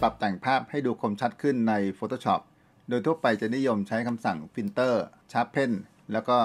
ปรับแต่งภาพให้ดูคมชัดขึ้นใน Photoshop โดยทั่วไปจะนิยมใช้คำสั่ง Filter Sharpen แล้วก็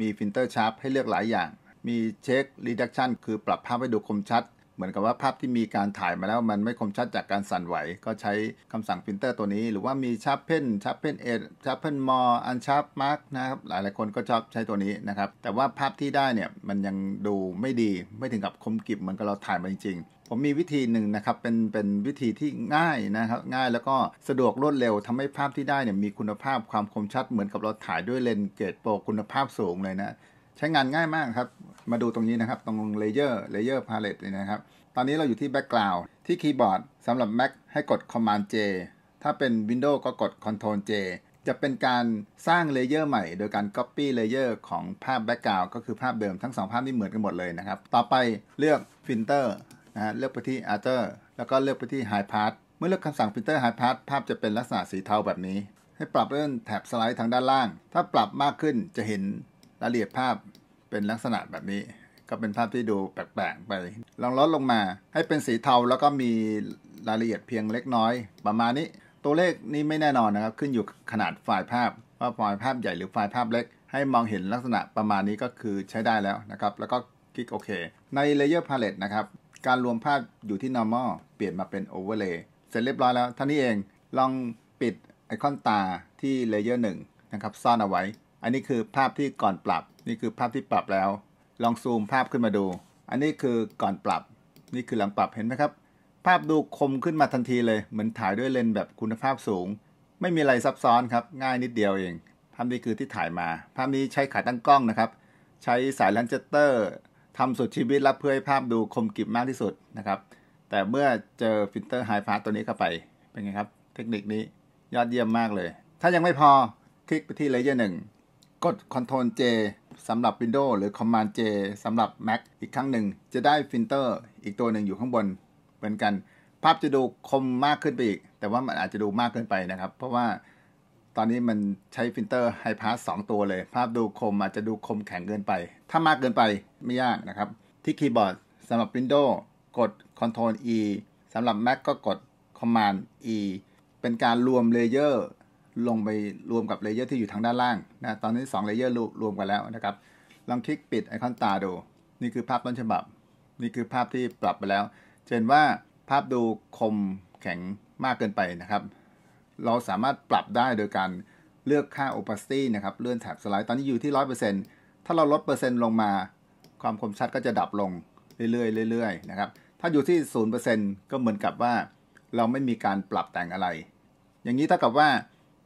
มี Filter Sharp ให้เลือกหลายอย่าง มี Check Reduction คือปรับภาพให้ดูคมชัดเหมือนกับว่าภาพที่มีการถ่ายมาแล้วมันไม่คมชัดจากการสั่นไหว ก็ใช้คำสั่งพิมพ์เตอร์ตัวนี้ หรือว่ามีชาร์ปเพนชาร์ปเพนเอชาร์ปเพนมออันชาร์ปมาร์กนะครับหลายหลายคนก็ชอบใช้ตัวนี้นะครับ แต่ว่าภาพที่ได้เนี่ยมันยังดูไม่ดีไม่ถึงกับคมกริบ เหมือนกับเราถ่ายมาจริง ผมมีวิธีหนึ่งนะครับเป็นเป็นวิธีที่ง่ายนะครับง่ายแล้วก็สะดวกรวดเร็ว ทำให้ภาพที่ได้เนี่ยมีคุณภาพความคมชัดเหมือนกับเราถ่ายด้วยเลนส์เกรดโปร คุณภาพสูงเลยนะใช้งานง่ายมากครับ มาดูตรงนี้นะครับ ตรงเลเยอร์ เลเยอร์พาเลตเลยนะครับ ตอนนี้เราอยู่ที่แบ็กกราว n ์ที่คีย์บอร์ดสำหรับ Mac ให้กด Command J ถ้าเป็น Windows ก็กด Control J จะเป็นการสร้างเลเยอร์ใหม่ โดยการ Copy เลเยอร์ของภาพแบ็กกราว n ์ก็คือภาพเดิมทั้ง 2 ภาพนี่เหมือนกันหมดเลยนะครับ ต่อไปเลือก Filter นะฮะ เลือกไปที่ Alter แล้วก็เลือกไปที่ High Pass เมื่อเลือกคำสั่ง Filter High Pass ภาพจะเป็นลักษณะสีเทาแบบนี้ ให้ปรับเลื่อนแถบสไลด์ทางด้านล่าง ถ้าปรับมากขึ้นจะเห็นรายละเอียดภาพเป็นลักษณะแบบนี้ก็เป็นภาพที่ดูแปลกๆไปลองลดลงมา ให้เป็นสีเทาแล้วก็มีรายละเอียดเพียงเล็กน้อยประมาณนี้ ตัวเลขนี้ไม่แน่นอนนะครับ ขึ้นอยู่ขนาดไฟล์ภาพว่าไฟล์ภาพใหญ่หรือไฟล์ภาพเล็ก ให้มองเห็นลักษณะประมาณนี้ก็คือใช้ได้แล้วนะครับแล้วก็คลิกโอเคใน l a เยอร์พาเลตนะครับการรวมภาพอยู่ที่ normal เปลี่ยนมาเป็น overlay เสร็จเรียบร้อยแล้วท่านี้เองลองปิดไอคอนตาที่ l a นึ่งนะครับ ซ่อนเอาไว้อันนี้คือภาพที่ก่อนปรับ นี่คือภาพที่ปรับแล้ว ลองซูมภาพขึ้นมาดู อันนี้คือก่อนปรับ นี่คือหลังปรับ เห็นไหมครับ ภาพดูคมขึ้นมาทันทีเลย เหมือนถ่ายด้วยเลนส์แบบคุณภาพสูง ไม่มีอะไรซับซ้อนครับ ง่ายนิดเดียวเอง ภาพนี้คือที่ถ่ายมา ภาพนี้ใช้ขาตั้งกล้องนะครับ ใช้สายลันเจเตอร์ทำสุดชีวิตรับเพื่อให้ภาพดูคมกริบมากที่สุดนะครับ แต่เมื่อเจอฟิลเตอร์ไฮฟ้าตัวนี้เข้าไป เป็นไงครับ เทคนิคนี้ยอดเยี่ยมมากเลย ถ้ายังไม่พอ คลิกไปที่เลเยอร์หนึ่งกด Ctrl J สำหรับ Windows หรือ Command J สำหรับ Mac อีกครั้งหนึ่ง จะได้ฟิลเตอร์อีกตัวหนึ่งอยู่ข้างบน เหมือนกัน ภาพจะดูคมมากขึ้นไปอีกแต่ว่ามันอาจจะดูมากเกินไปนะครับ เพราะว่าตอนนี้มันใช้ฟิลเตอร์ไฮพาสสองตัวเลย ภาพดูคมอาจจะดูคมแข็งเกินไป ถ้ามากเกินไปไม่ยากนะครับ ที่คีย์บอร์ดสำหรับ Windows กด Ctrl E สำหรับ Mac ก็กด Command E เป็นการรวมเลเยอร์ลงไปรวมกับเลเยอร์ที่อยู่ทางด้านล่างนะตอนนี้2เลเยอร์รวมกันแล้วนะครับ ลองคลิกปิดไอคอนตา ดู นี่คือภาพต้นฉบับ นี่คือภาพที่ปรับไปแล้วเห็นว่าภาพดูคมแข็งมากเกินไปนะครับ เราสามารถปรับได้โดยการเลือกค่า opacity นะครับเลื่อนแถบสไลด์ตอนนี้อยู่ที่ 100%ถ้าเราลดเปอร์เซ็นต์ลงมา ความคมชัดก็จะดับลงเรื่อยๆเรื่อยๆนะครับถ้าอยู่ที่0%ก็เหมือนกับว่า เราไม่มีการปรับแต่งอะไร อย่างนี้เท่ากับว่า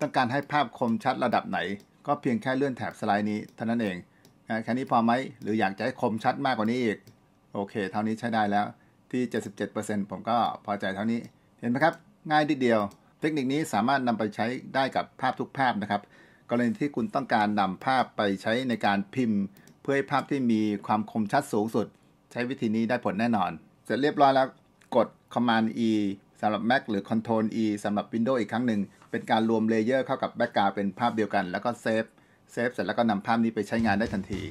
ต้องการให้ภาพคมชัดระดับไหน ก็เพียงแค่เลื่อนแถบสไลด์นี้เท่านั้นเอง แค่นี้พอไหมหรืออยากจะให้คมชัดมากกว่านี้อีกโอเค เท่านี้ใช้ได้แล้วที่ 77%ผมก็พอใจเท่านี้ เห็นไหมครับง่ายดีเดียว เทคนิคนี้สามารถนำไปใช้ได้กับภาพทุกภาพนะครับ กรณีที่คุณต้องการนำภาพไปใช้ในการพิมพ์ เพื่อให้ภาพที่มีความคมชัดสูงสุด ใช้วิธีนี้ได้ผลแน่นอน เสร็จเรียบร้อยแล้วกด Command E สำหรับ Mac หรือ Ctrl E สำหรับ Windows อีกครั้งหนึ่ง เป็นการรวมเลเยอร์เข้ากับแบ็กกราวเป็นภาพเดียวกัน แล้วก็เซฟ เซฟเสร็จแล้วก็นำภาพนี้ไปใช้งานได้ทันที